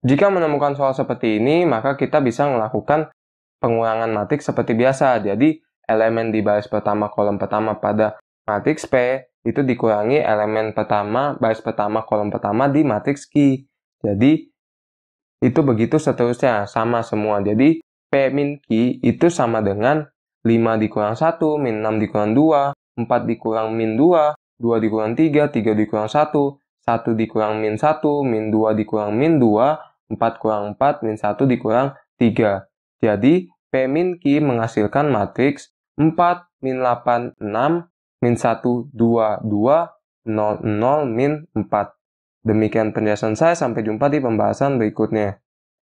Jika menemukan soal seperti ini, maka kita bisa melakukan pengurangan matriks seperti biasa. Jadi, elemen di baris pertama kolom pertama pada matriks P itu dikurangi elemen pertama baris pertama kolom pertama di matriks Q. Jadi, itu begitu seterusnya, sama semua. Jadi, P min Q itu sama dengan 5 dikurang 1, min 6 dikurang 2, 4 dikurang min 2, 2 dikurang 3, 3 dikurang 1, 1 dikurang min 1, min 2 dikurang min 2, 4 kurang 4 min 1 dikurang 3. Jadi, P min Q menghasilkan matriks 4 min 8, 6, min 1, 2, 2, 0, 0, min 4. Demikian penjelasan saya, sampai jumpa di pembahasan berikutnya.